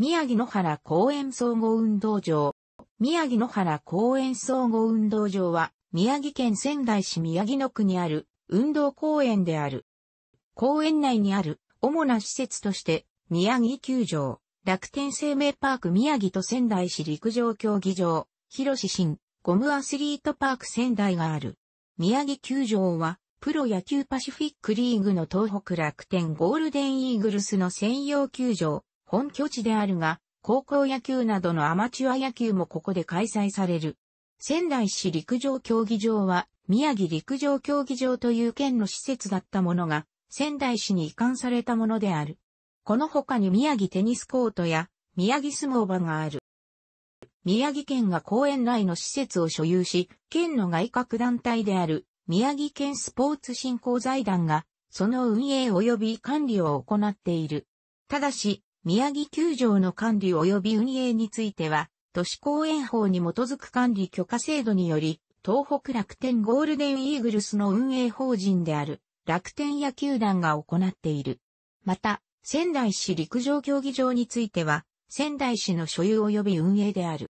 宮城野原公園総合運動場。宮城野原公園総合運動場は、宮城県仙台市宮城野区にある運動公園である。公園内にある主な施設として、宮城球場、楽天生命パーク宮城と仙台市陸上競技場、広志新、ゴムアスリートパーク仙台がある。宮城球場は、プロ野球パシフィックリーグの東北楽天ゴールデンイーグルスの専用球場、本拠地であるが、高校野球などのアマチュア野球もここで開催される。仙台市陸上競技場は、宮城陸上競技場という県の施設だったものが、仙台市に移管されたものである。この他に宮城テニスコートや、宮城相撲場がある。宮城県が公園内の施設を所有し、県の外郭団体である宮城県スポーツ振興財団が、その運営及び管理を行っている。ただし、宮城球場の管理及び運営については、都市公園法に基づく管理許可制度により、東北楽天ゴールデンイーグルスの運営法人である楽天野球団が行っている。また、仙台市陸上競技場については、仙台市の所有及び運営である。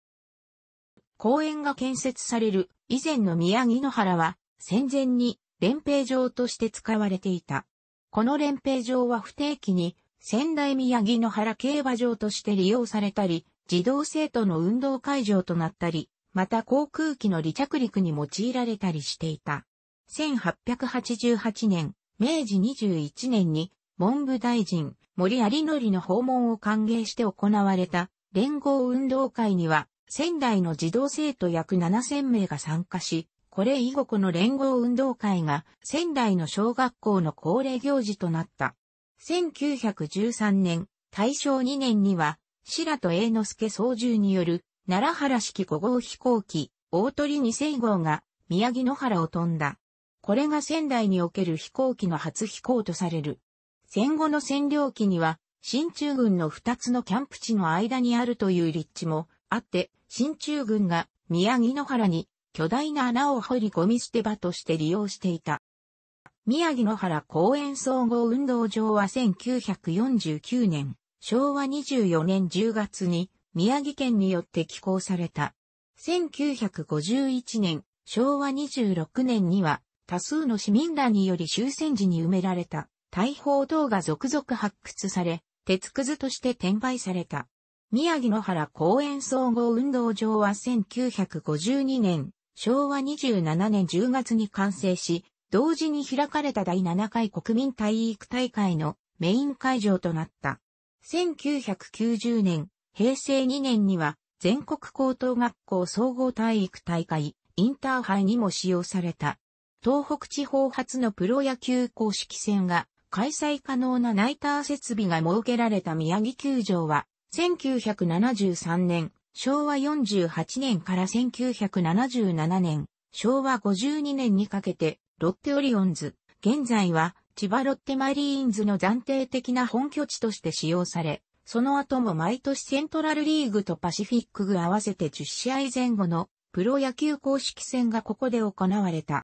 公園が建設される以前の宮城野原は、戦前に連兵場として使われていた。この連兵場は不定期に仙台宮城野原競馬場として利用されたり、児童生徒の運動会場となったり、また航空機の離着陸に用いられたりしていた。1888年、明治21年に文部大臣森有則の訪問を歓迎して行われた連合運動会には仙台の児童生徒約7000名が参加し、これ以後この連合運動会が仙台の小学校の恒例行事となった。1913年、大正2年には、白戸栄之助操縦による、奈良原式5号飛行機、大鳥2000号が、宮城野原を飛んだ。これが仙台における飛行機の初飛行とされる。戦後の占領期には、新中軍の2つのキャンプ地の間にあるという立地もあって、新中軍が宮城野原に巨大な穴を掘りゴミ捨て場として利用していた。宮城野原公園総合運動場は1949年、昭和24年10月に宮城県によって寄港された。1951年、昭和26年には多数の市民らにより終戦時に埋められた大砲等が続々発掘され、鉄くずとして転売された。宮城野原公園総合運動場は1952年、昭和27年10月に完成し、同時に開かれた第7回国民体育大会のメイン会場となった。1990年、平成2年には全国高等学校総合体育大会、インターハイにも使用された。東北地方初のプロ野球公式戦が開催可能なナイター設備が設けられた宮城球場は、1973年、昭和48年から1977年、昭和52年にかけてロッテオリオンズ、現在は千葉ロッテマリーンズの暫定的な本拠地として使用され、その後も毎年セントラルリーグとパシフィックグ合わせて10試合前後のプロ野球公式戦がここで行われた。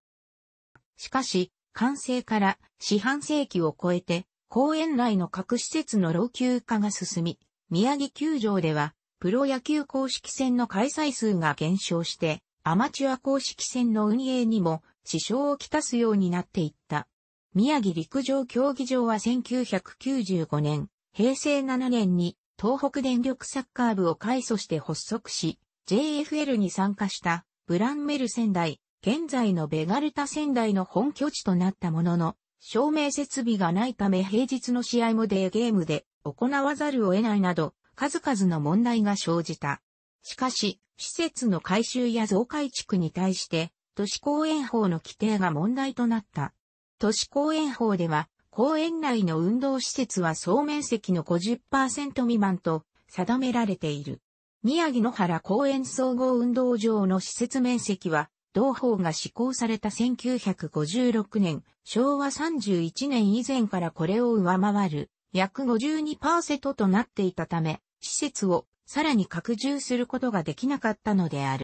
しかし、完成から四半世紀を超えて、公園内の各施設の老朽化が進み、宮城球場では、プロ野球公式戦の開催数が減少して、アマチュア公式戦の運営にも支障をきたすようになっていった。宮城陸上競技場は1995年、平成7年に東北電力サッカー部を改組して発足し、JFL に参加したブランメル仙台、現在のベガルタ仙台の本拠地となったものの、照明設備がないため平日の試合もデーゲームで行わざるを得ないなど、数々の問題が生じた。しかし、施設の改修や増改築に対して、都市公園法の規定が問題となった。都市公園法では、公園内の運動施設は総面積の50%未満と定められている。宮城野原公園総合運動場の施設面積は、同法が施行された1956年、昭和31年以前からこれを上回る約52%となっていたため、施設をさらに拡充することができなかったのである。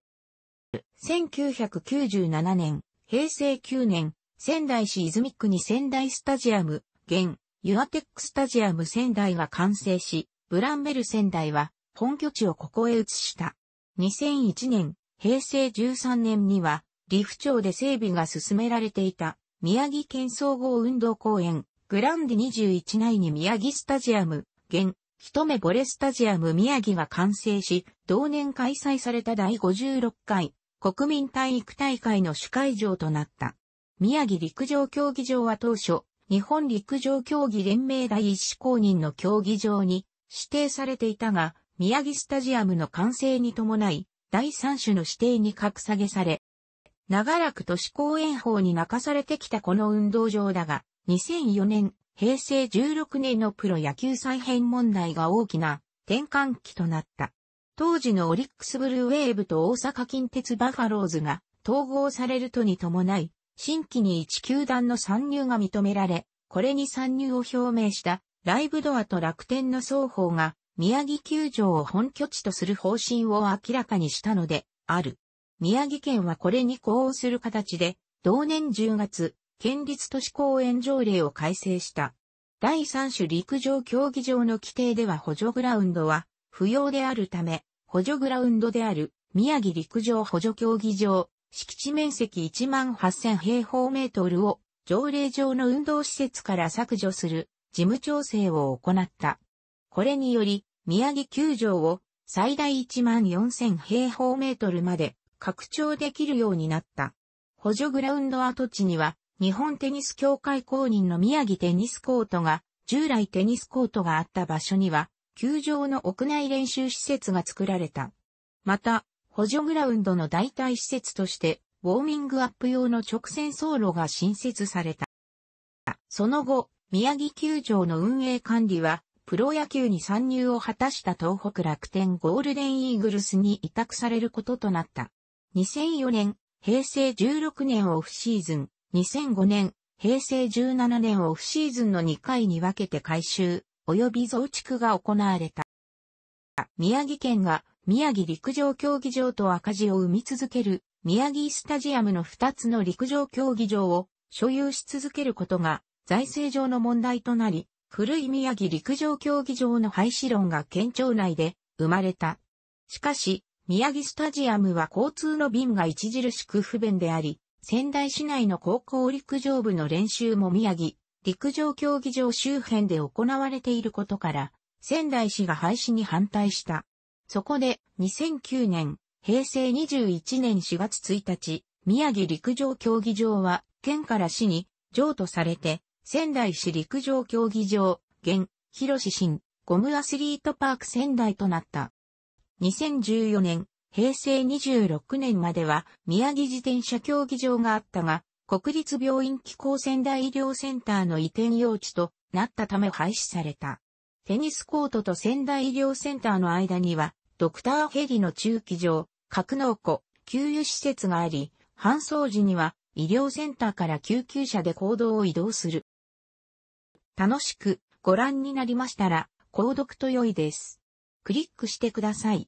1997年、平成9年、仙台市泉区に仙台スタジアム、現、ユアテックスタジアム仙台が完成し、ブランベル仙台は本拠地をここへ移した。2001年、平成13年には、リフ町で整備が進められていた、宮城県総合運動公園、グランディ21内に宮城スタジアム、現、一目ぼれスタジアム宮城が完成し、同年開催された第56回国民体育大会の主会場となった。宮城陸上競技場は当初、日本陸上競技連盟第一志公認の競技場に指定されていたが、宮城スタジアムの完成に伴い、第三種の指定に格下げされ、長らく都市公園法に泣かされてきたこの運動場だが、2004年、平成16年のプロ野球再編問題が大きな転換期となった。当時のオリックスブルーウェーブと大阪近鉄バファローズが統合されるとに伴い、新規に1球団の参入が認められ、これに参入を表明したライブドアと楽天の双方が宮城球場を本拠地とする方針を明らかにしたのである。宮城県はこれに呼応する形で、同年10月、県立都市公園条例を改正した。第3種陸上競技場の規定では補助グラウンドは、不要であるため、補助グラウンドである宮城陸上補助競技場、敷地面積1万8000平方メートルを条例上の運動施設から削除する事務調整を行った。これにより、宮城球場を最大1万4000平方メートルまで拡張できるようになった。補助グラウンド跡地には、日本テニス協会公認の宮城テニスコートが、従来テニスコートがあった場所には、球場の屋内練習施設が作られた。また、補助グラウンドの代替施設として、ウォーミングアップ用の直線走路が新設された。その後、宮城球場の運営管理は、プロ野球に参入を果たした東北楽天ゴールデンイーグルスに委託されることとなった。2004年、平成16年オフシーズン、2005年、平成17年オフシーズンの2回に分けて改修、及び増築が行われた。宮城県が宮城陸上競技場と赤字を生み続ける宮城スタジアムの2つの陸上競技場を所有し続けることが財政上の問題となり、古い宮城陸上競技場の廃止論が県庁内で生まれた。しかし、宮城スタジアムは交通の便が著しく不便であり、仙台市内の高校陸上部の練習も宮城陸上競技場周辺で行われていることから、仙台市が廃止に反対した。そこで、2009年、平成21年4月1日、宮城陸上競技場は、県から市に譲渡されて、仙台市陸上競技場、現、広市新、ゴムアスリートパーク仙台となった。2014年、平成26年までは、宮城自転車競技場があったが、国立病院機構仙台医療センターの移転用地となったため廃止された。テニスコートと仙台医療センターの間には、ドクターヘリの駐機場、格納庫、給油施設があり、搬送時には医療センターから救急車で行動を移動する。楽しくご覧になりましたら、購読と良いです。クリックしてください。